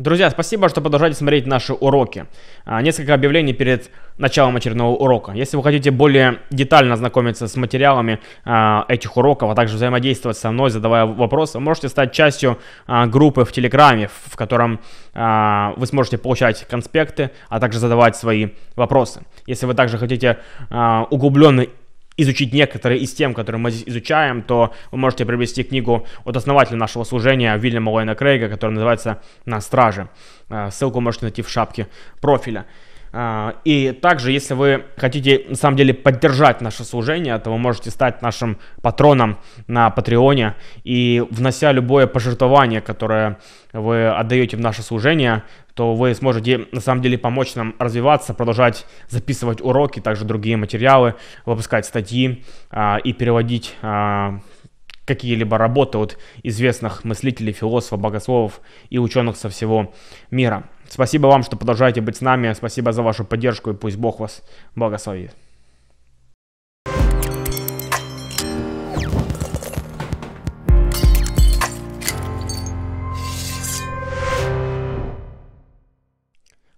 Друзья, спасибо, что продолжаете смотреть наши уроки. А, несколько объявлений перед началом очередного урока. Если вы хотите более детально ознакомиться с материалами а, этих уроков, а также взаимодействовать со мной, задавая вопросы, вы можете стать частью а, группы в Телеграме, в котором вы сможете получать конспекты, а также задавать свои вопросы. Если вы также хотите углубленный изучить некоторые из тем, которые мы здесь изучаем, то вы можете приобрести книгу от основателя нашего служения Вильяма Лойна Крейга, которая называется «На страже». Э, ссылку можете найти в шапке профиля. А, и также, если вы хотите на самом деле поддержать наше служение, то вы можете стать нашим патроном на Патреоне. И внося любое пожертвование, которое вы отдаете в наше служение, то вы сможете на самом деле помочь нам развиваться, продолжать записывать уроки, также другие материалы, выпускать статьи а, и переводить а, какие-либо работы от известных мыслителей, философов, богословов и ученых со всего мира. Спасибо вам, что продолжаете быть с нами. Спасибо за вашу поддержку и пусть Бог вас благословит.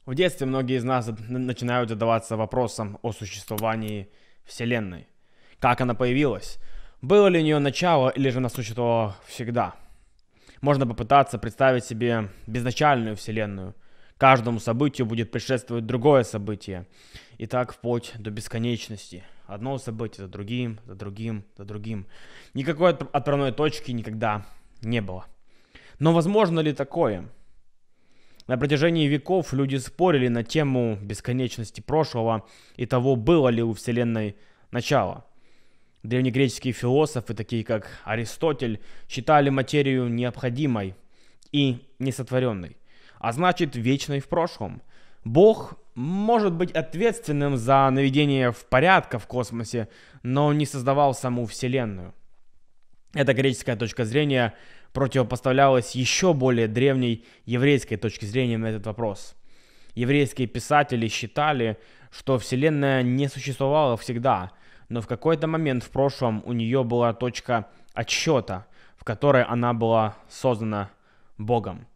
В детстве многие из нас начинают задаваться вопросом о существовании Вселенной. Как она появилась? Было ли у нее начало или же она существовала всегда? Можно попытаться представить себе безначальную Вселенную, Каждому событию будет предшествовать другое событие. И так вплоть до бесконечности. Одно событие за другим, за другим, за другим. Никакой отправной точки никогда не было. Но возможно ли такое? На протяжении веков люди спорили на тему бесконечности прошлого и того, было ли у Вселенной начало. Древнегреческие философы, такие как Аристотель, считали материю необходимой и несотворенной а значит вечной в прошлом. Бог может быть ответственным за наведение в порядка в космосе, но не создавал саму Вселенную. Эта греческая точка зрения противопоставлялась еще более древней еврейской точке зрения на этот вопрос. Еврейские писатели считали, что Вселенная не существовала всегда, но в какой-то момент в прошлом у нее была точка отсчета, в которой она была создана Богом.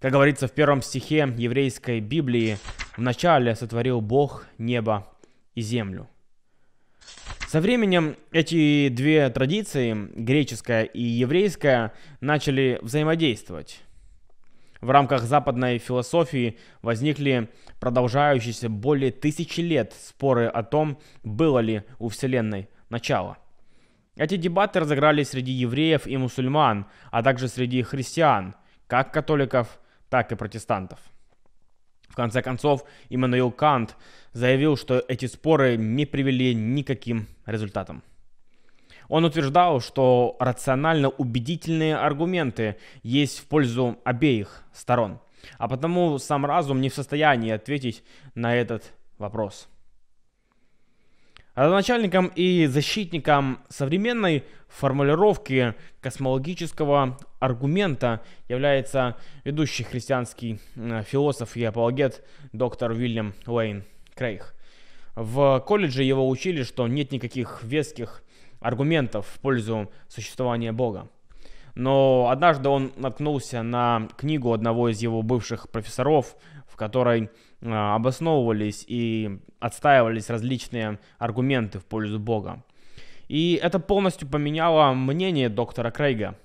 Как говорится в первом стихе еврейской Библии, «Вначале сотворил Бог небо и землю». Со временем эти две традиции, греческая и еврейская, начали взаимодействовать. В рамках западной философии возникли продолжающиеся более тысячи лет споры о том, было ли у Вселенной начало. Эти дебаты разыгрались среди евреев и мусульман, а также среди христиан, как католиков, так и протестантов. В конце концов, Иммануил Кант заявил, что эти споры не привели никаким результатам. Он утверждал, что рационально убедительные аргументы есть в пользу обеих сторон, а потому сам разум не в состоянии ответить на этот вопрос родоначальником и защитником современной формулировки космологического аргумента является ведущий христианский э, философ и апологет доктор Уильям Уэйн Крейг. В колледже его учили, что нет никаких веских аргументов в пользу существования Бога. Но однажды он наткнулся на книгу одного из его бывших профессоров которой а, обосновывались и отстаивались различные аргументы в пользу Бога. И это полностью поменяло мнение доктора Крейга.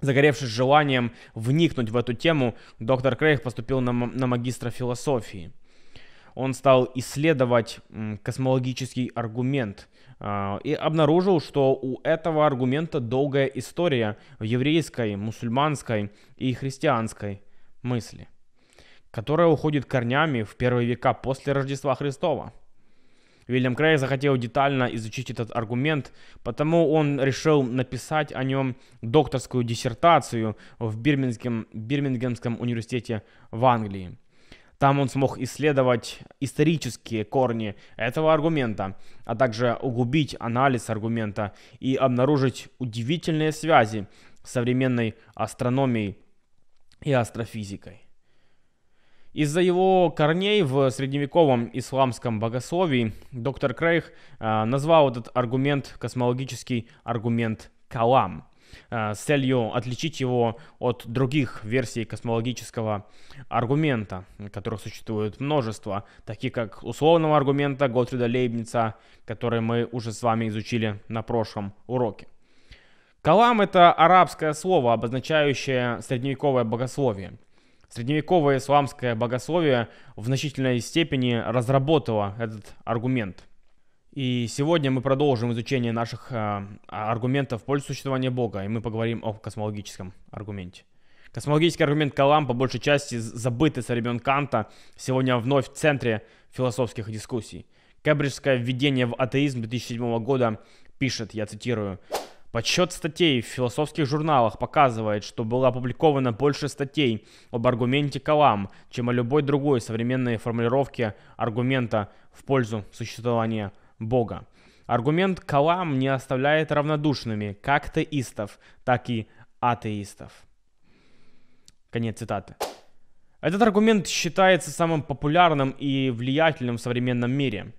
Загоревшись желанием вникнуть в эту тему, доктор Крейг поступил на, на магистра философии. Он стал исследовать космологический аргумент э, и обнаружил, что у этого аргумента долгая история в еврейской, мусульманской и христианской мысли которая уходит корнями в первые века после Рождества Христова. Вильям Крейг захотел детально изучить этот аргумент, потому он решил написать о нем докторскую диссертацию в Бирмингем, Бирмингемском университете в Англии. Там он смог исследовать исторические корни этого аргумента, а также углубить анализ аргумента и обнаружить удивительные связи с современной астрономией и астрофизикой. Из-за его корней в средневековом исламском богословии доктор Крейг а, назвал этот аргумент космологический аргумент калам а, с целью отличить его от других версий космологического аргумента, которых существует множество, таких как условного аргумента Готфрида Лейбница, который мы уже с вами изучили на прошлом уроке. Калам — это арабское слово, обозначающее средневековое богословие. Средневековое исламское богословие в значительной степени разработало этот аргумент. И сегодня мы продолжим изучение наших э, аргументов в пользу существования Бога, и мы поговорим о космологическом аргументе. Космологический аргумент Калам по большей части забытый со времен Канта, сегодня вновь в центре философских дискуссий. Кембриджское введение в атеизм 2007 года пишет, я цитирую, Подсчет статей в философских журналах показывает, что было опубликовано больше статей об аргументе Калам, чем о любой другой современной формулировке аргумента в пользу существования Бога. Аргумент Калам не оставляет равнодушными как теистов, так и атеистов. Конец цитаты. Этот аргумент считается самым популярным и влиятельным в современном мире.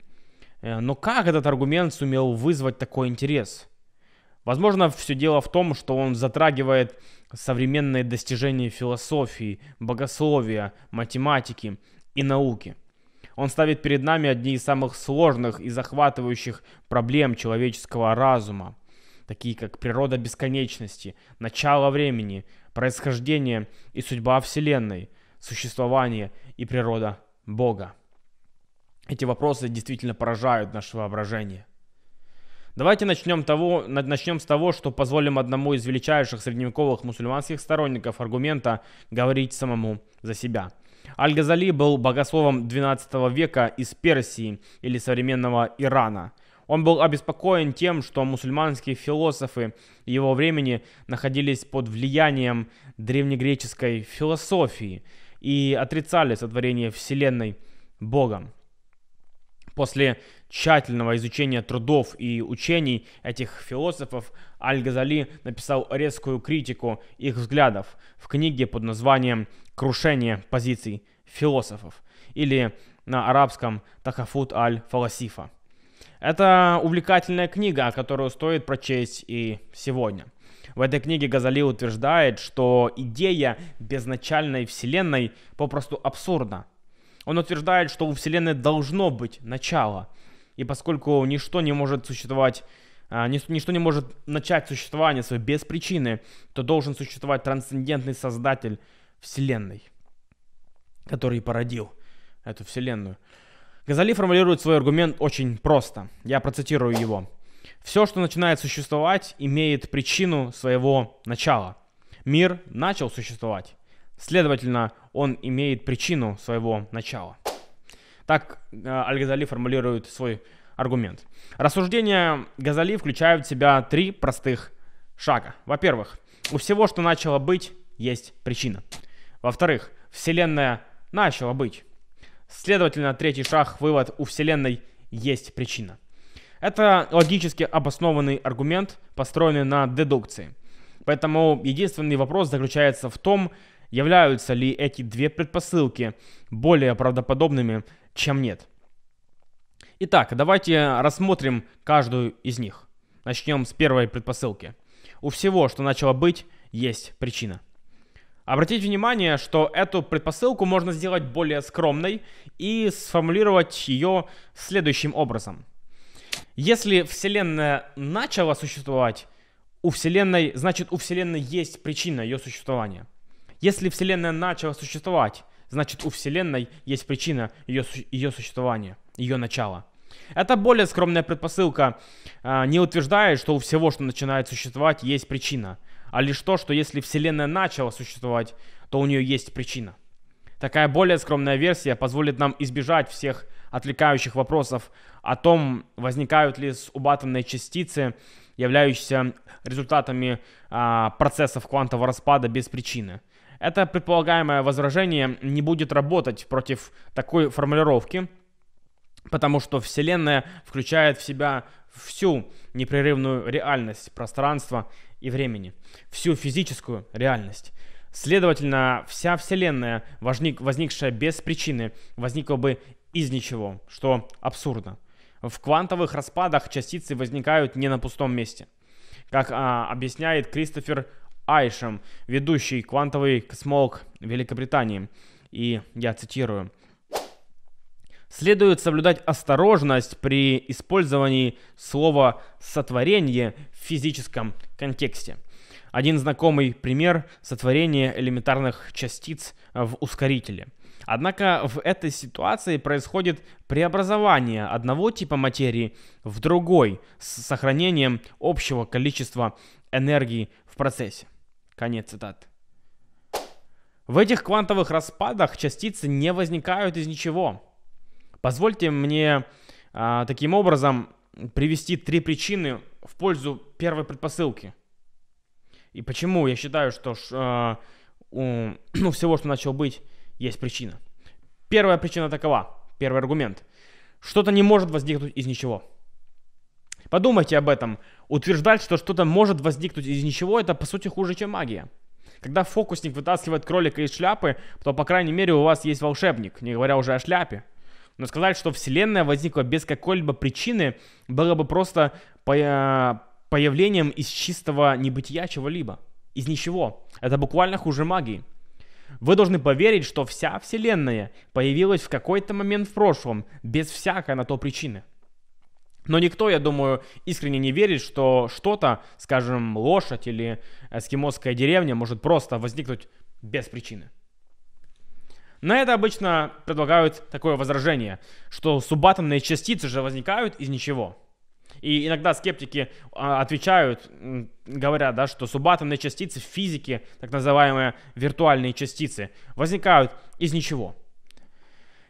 Э, но как этот аргумент сумел вызвать такой интерес? Возможно, все дело в том, что он затрагивает современные достижения философии, богословия, математики и науки. Он ставит перед нами одни из самых сложных и захватывающих проблем человеческого разума, такие как природа бесконечности, начало времени, происхождение и судьба Вселенной, существование и природа Бога. Эти вопросы действительно поражают наше воображение – Давайте начнем, того, начнем с того, что позволим одному из величайших средневековых мусульманских сторонников аргумента говорить самому за себя. Аль-Газали был богословом XII века из Персии или современного Ирана. Он был обеспокоен тем, что мусульманские философы его времени находились под влиянием древнегреческой философии и отрицали сотворение Вселенной Богом. После тщательного изучения трудов и учений этих философов Аль-Газали написал резкую критику их взглядов в книге под названием «Крушение позиций философов» или на арабском «Тахафут аль-Фаласифа». Это увлекательная книга, которую стоит прочесть и сегодня. В этой книге Газали утверждает, что идея безначальной вселенной попросту абсурдна. Он утверждает, что у вселенной должно быть начало – и поскольку ничто не может существовать, а, ничто не может начать существование свое без причины, то должен существовать трансцендентный создатель Вселенной, который породил эту Вселенную. Газали формулирует свой аргумент очень просто. Я процитирую его. Все, что начинает существовать, имеет причину своего начала. Мир начал существовать. Следовательно, он имеет причину своего начала. Так э, Аль-Газали формулирует свой аргумент. Рассуждения Газали включают в себя три простых шага. Во-первых, у всего, что начало быть, есть причина. Во-вторых, Вселенная начала быть. Следовательно, третий шаг – вывод у Вселенной есть причина. Это логически обоснованный аргумент, построенный на дедукции. Поэтому единственный вопрос заключается в том, являются ли эти две предпосылки более правдоподобными, чем нет. Итак, давайте рассмотрим каждую из них. Начнем с первой предпосылки. У всего, что начало быть, есть причина. Обратите внимание, что эту предпосылку можно сделать более скромной и сформулировать ее следующим образом. Если Вселенная начала существовать, у Вселенной, значит у Вселенной есть причина ее существования. Если Вселенная начала существовать, значит у Вселенной есть причина ее, ее существования, ее начала. Это более скромная предпосылка э, не утверждает, что у всего, что начинает существовать, есть причина, а лишь то, что если Вселенная начала существовать, то у нее есть причина. Такая более скромная версия позволит нам избежать всех отвлекающих вопросов о том, возникают ли субатомные частицы, являющиеся результатами а, процессов квантового распада без причины. Это предполагаемое возражение не будет работать против такой формулировки, потому что Вселенная включает в себя всю непрерывную реальность пространства и времени, всю физическую реальность. Следовательно, вся Вселенная, возник, возникшая без причины, возникла бы из ничего, что абсурдно. В квантовых распадах частицы возникают не на пустом месте. Как а, объясняет Кристофер Айшем, ведущий квантовый космолог Великобритании. И я цитирую. Следует соблюдать осторожность при использовании слова «сотворение» в физическом контексте. Один знакомый пример – сотворение элементарных частиц в ускорителе. Однако в этой ситуации происходит преобразование одного типа материи в другой с сохранением общего количества энергии в процессе. Конец цитаты. В этих квантовых распадах частицы не возникают из ничего. Позвольте мне а, таким образом привести три причины в пользу первой предпосылки. И почему я считаю, что а, у, у ну, всего, что начал быть, есть причина. Первая причина такова, первый аргумент. Что-то не может возникнуть из ничего. Подумайте об этом. Утверждать, что что-то может возникнуть из ничего, это по сути хуже, чем магия. Когда фокусник вытаскивает кролика из шляпы, то, по крайней мере, у вас есть волшебник, не говоря уже о шляпе. Но сказать, что Вселенная возникла без какой-либо причины, было бы просто э, появлением из чистого небытия чего-либо. Из ничего. Это буквально хуже магии. Вы должны поверить, что вся Вселенная появилась в какой-то момент в прошлом, без всякой на то причины. Но никто, я думаю, искренне не верит, что что-то, скажем, лошадь или эскимосская деревня может просто возникнуть без причины. На это обычно предлагают такое возражение, что субатомные частицы же возникают из ничего. И иногда скептики а, отвечают, говоря, да, что субатомные частицы в физике, так называемые виртуальные частицы, возникают из ничего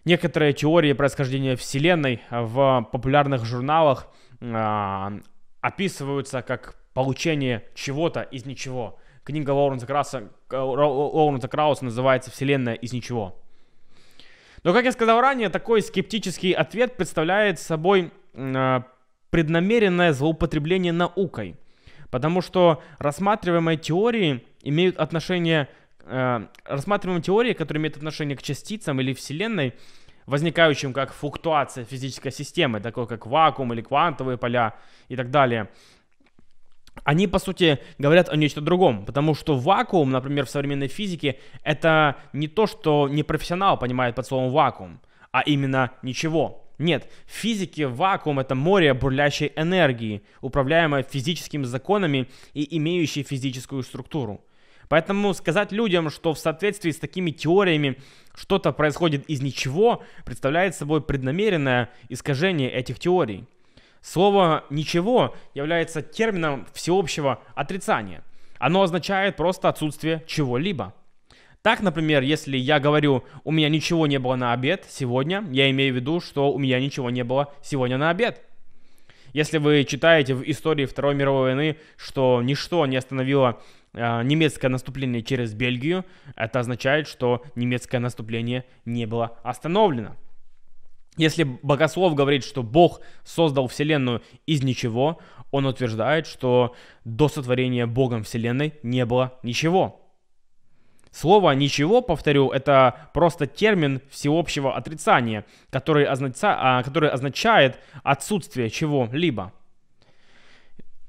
некоторые теории происхождения Вселенной в популярных журналах э, описываются как получение чего-то из ничего. Книга Лоуренса, Краса, э, Лоуренса Крауса называется «Вселенная из ничего». Но, как я сказал ранее, такой скептический ответ представляет собой э, преднамеренное злоупотребление наукой, потому что рассматриваемые теории имеют отношение э, рассматриваем теории, которые имеют отношение к частицам или Вселенной, возникающим как флуктуация физической системы, такой как вакуум или квантовые поля и так далее. Они, по сути, говорят о нечто другом, потому что вакуум, например, в современной физике, это не то, что непрофессионал понимает под словом вакуум, а именно ничего. Нет, в физике вакуум — это море бурлящей энергии, управляемое физическими законами и имеющее физическую структуру. Поэтому сказать людям, что в соответствии с такими теориями что-то происходит из ничего, представляет собой преднамеренное искажение этих теорий. Слово «ничего» является термином всеобщего отрицания. Оно означает просто отсутствие чего-либо. Так, например, если я говорю «у меня ничего не было на обед сегодня», я имею в виду, что у меня ничего не было сегодня на обед. Если вы читаете в истории Второй мировой войны, что ничто не остановило а, немецкое наступление через Бельгию, это означает, что немецкое наступление не было остановлено. Если богослов говорит, что Бог создал Вселенную из ничего, он утверждает, что до сотворения Богом Вселенной не было ничего. Слово «ничего», повторю, это просто термин всеобщего отрицания, который, а, означает отсутствие чего-либо –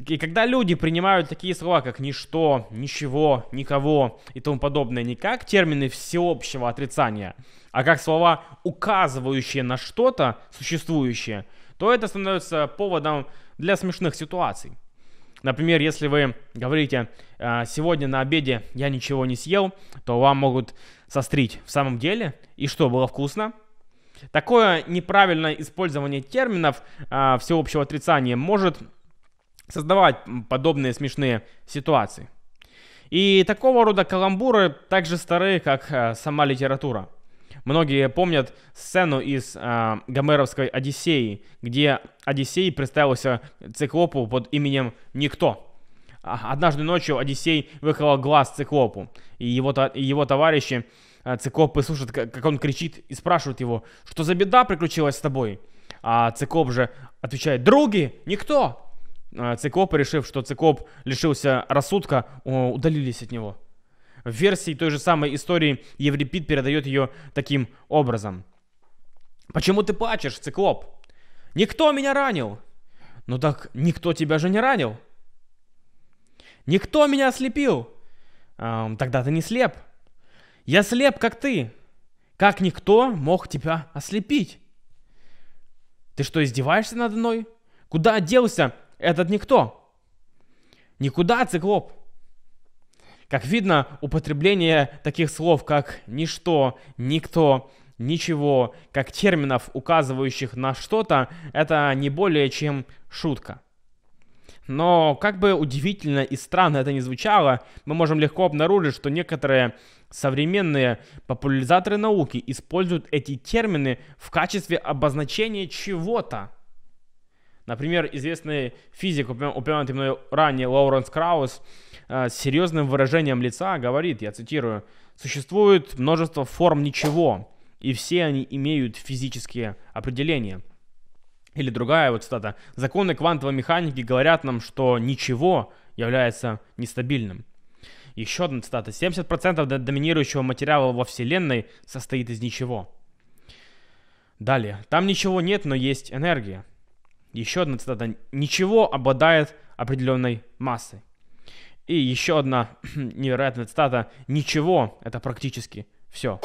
и когда люди принимают такие слова, как «ничто», «ничего», «никого» и тому подобное, не как термины всеобщего отрицания, а как слова, указывающие на что-то существующее, то это становится поводом для смешных ситуаций. Например, если вы говорите «А, «сегодня на обеде я ничего не съел», то вам могут сострить «в самом деле? И что, было вкусно?» Такое неправильное использование терминов а, всеобщего отрицания может создавать подобные смешные ситуации. И такого рода каламбуры также стары, как э, сама литература. Многие помнят сцену из э, Гомеровской Одиссеи, где Одиссей представился циклопу под именем Никто. А, однажды ночью Одиссей выколол глаз циклопу, и его, и его товарищи э, циклопы слушают, как он кричит, и спрашивают его, что за беда приключилась с тобой? А циклоп же отвечает, други, никто, а, Циклоп, решив, что Циклоп лишился рассудка, удалились от него. В версии той же самой истории Еврипид передает ее таким образом. «Почему ты плачешь, Циклоп? Никто меня ранил!» «Ну так никто тебя же не ранил!» «Никто меня ослепил!» эм, «Тогда ты не слеп!» «Я слеп, как ты!» «Как никто мог тебя ослепить?» «Ты что, издеваешься надо мной? Куда делся этот никто. Никуда циклоп. Как видно, употребление таких слов, как «ничто», «никто», «ничего», как терминов, указывающих на что-то, это не более чем шутка. Но как бы удивительно и странно это ни звучало, мы можем легко обнаружить, что некоторые современные популяризаторы науки используют эти термины в качестве обозначения чего-то. Например, известный физик, упомянутый мной ранее Лоуренс Краус, э, с серьезным выражением лица говорит, я цитирую, «Существует множество форм ничего, и все они имеют физические определения». Или другая вот цитата. «Законы квантовой механики говорят нам, что ничего является нестабильным». Еще одна цитата. 70% доминирующего материала во Вселенной состоит из ничего. Далее. Там ничего нет, но есть энергия. Еще одна цитата. «Ничего обладает определенной массой». И еще одна невероятная цитата. «Ничего – это практически все».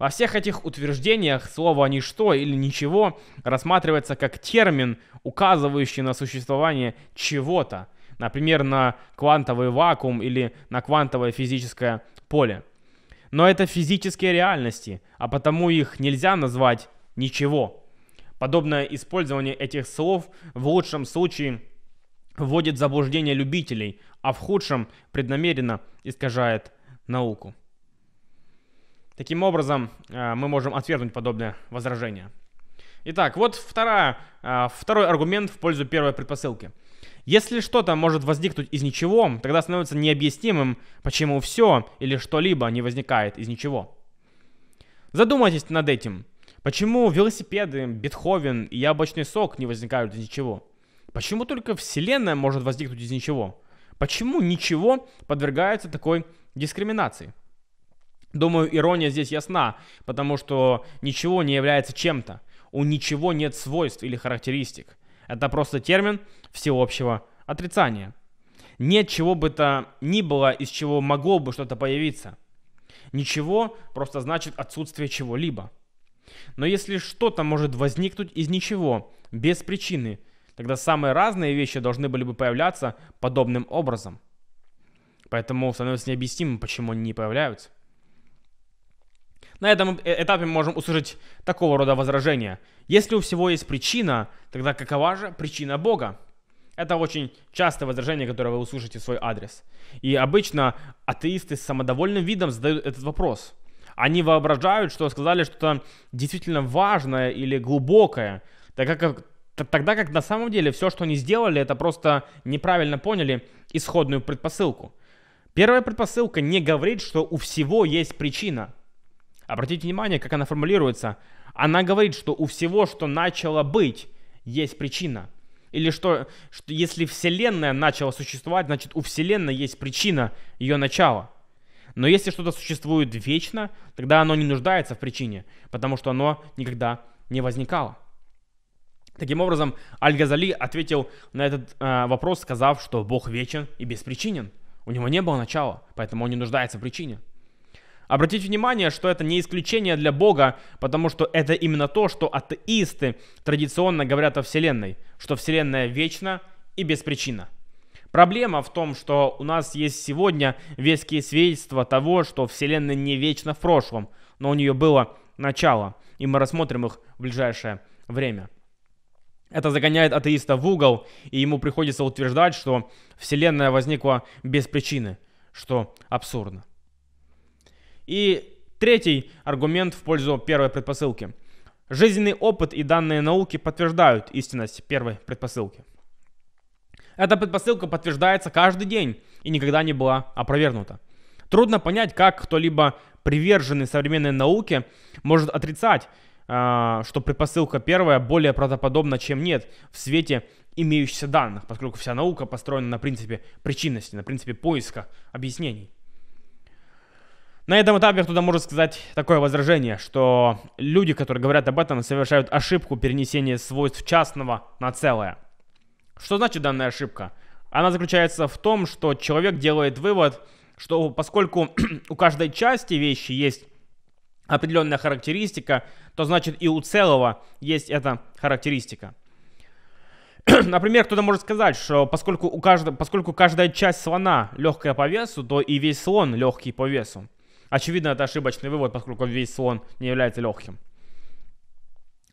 Во всех этих утверждениях слово «ничто» или «ничего» рассматривается как термин, указывающий на существование чего-то, например, на квантовый вакуум или на квантовое физическое поле. Но это физические реальности, а потому их нельзя назвать «ничего». Подобное использование этих слов в лучшем случае вводит в заблуждение любителей, а в худшем преднамеренно искажает науку. Таким образом, э, мы можем отвергнуть подобное возражение. Итак, вот вторая, э, второй аргумент в пользу первой предпосылки. Если что-то может возникнуть из ничего, тогда становится необъяснимым, почему все или что-либо не возникает из ничего. Задумайтесь над этим. Почему велосипеды, Бетховен и яблочный сок не возникают из ничего? Почему только Вселенная может возникнуть из ничего? Почему ничего подвергается такой дискриминации? Думаю, ирония здесь ясна, потому что ничего не является чем-то. У ничего нет свойств или характеристик. Это просто термин всеобщего отрицания. Нет чего бы то ни было, из чего могло бы что-то появиться. Ничего просто значит отсутствие чего-либо. Но если что-то может возникнуть из ничего, без причины, тогда самые разные вещи должны были бы появляться подобным образом. Поэтому становится необъяснимым, почему они не появляются. На этом э, этапе мы можем услышать такого рода возражения. Если у всего есть причина, тогда какова же причина Бога? Это очень частое возражение, которое вы услышите в свой адрес. И обычно атеисты с самодовольным видом задают этот вопрос они воображают, что сказали что-то действительно важное или глубокое, так как, э, тогда как на самом деле все, что они сделали, это просто неправильно поняли исходную предпосылку. Первая предпосылка не говорит, что у всего есть причина. Обратите внимание, как она формулируется. Она говорит, что у всего, что начало быть, есть причина. Или что, что если Вселенная начала существовать, значит у Вселенной есть причина ее начала. Но если что-то существует вечно, тогда оно не нуждается в причине, потому что оно никогда не возникало. Таким образом, Аль-Газали ответил на этот э, вопрос, сказав, что Бог вечен и беспричинен. У него не было начала, поэтому он не нуждается в причине. Обратите внимание, что это не исключение для Бога, потому что это именно то, что атеисты традиционно говорят о Вселенной, что Вселенная вечна и беспричинна. Проблема в том, что у нас есть сегодня веские свидетельства того, что Вселенная не вечна в прошлом, но у нее было начало, и мы рассмотрим их в ближайшее время. Это загоняет атеиста в угол, и ему приходится утверждать, что Вселенная возникла без причины, что абсурдно. И третий аргумент в пользу первой предпосылки. Жизненный опыт и данные науки подтверждают истинность первой предпосылки. Эта предпосылка подтверждается каждый день и никогда не была опровергнута. Трудно понять, как кто-либо приверженный современной науке может отрицать, а, что предпосылка первая более правдоподобна, чем нет в свете имеющихся данных, поскольку вся наука построена на принципе причинности, на принципе поиска объяснений. На этом этапе кто-то может сказать такое возражение, что люди, которые говорят об этом, совершают ошибку перенесения свойств частного на целое – что значит данная ошибка? Она заключается в том, что человек делает вывод, что поскольку у каждой части вещи есть определенная характеристика, то значит и у целого есть эта характеристика. Например, кто-то может сказать, что поскольку, у каждого, поскольку каждая часть слона легкая по весу, то и весь слон легкий по весу. Очевидно, это ошибочный вывод, поскольку весь слон не является легким.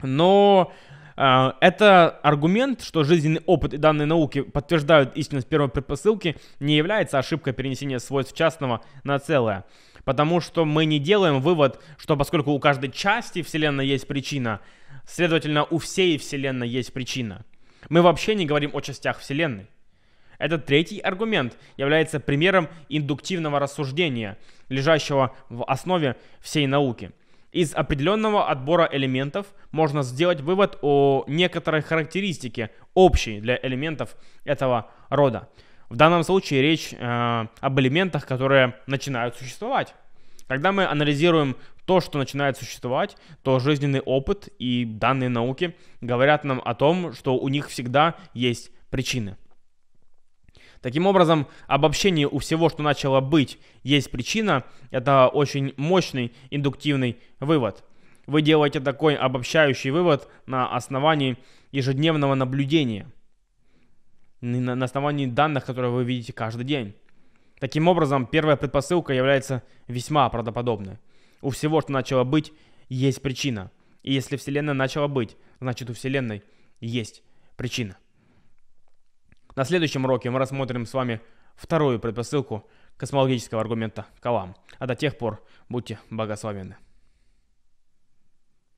Но а, это аргумент, что жизненный опыт и данные науки подтверждают истинность первой предпосылки, не является ошибкой перенесения свойств частного на целое. Потому что мы не делаем вывод, что поскольку у каждой части Вселенной есть причина, следовательно, у всей Вселенной есть причина. Мы вообще не говорим о частях Вселенной. Этот третий аргумент является примером индуктивного рассуждения, лежащего в основе всей науки – из определенного отбора элементов можно сделать вывод о некоторой характеристике общей для элементов этого рода. В данном случае речь э, об элементах, которые начинают существовать. Когда мы анализируем то, что начинает существовать, то жизненный опыт и данные науки говорят нам о том, что у них всегда есть причины. Таким образом, обобщение у всего, что начало быть, есть причина. Это очень мощный индуктивный вывод. Вы делаете такой обобщающий вывод на основании ежедневного наблюдения, на основании данных, которые вы видите каждый день. Таким образом, первая предпосылка является весьма правдоподобной. У всего, что начало быть, есть причина. И если Вселенная начала быть, значит у Вселенной есть причина. На следующем уроке мы рассмотрим с вами вторую предпосылку космологического аргумента Калам. А до тех пор будьте благословенны.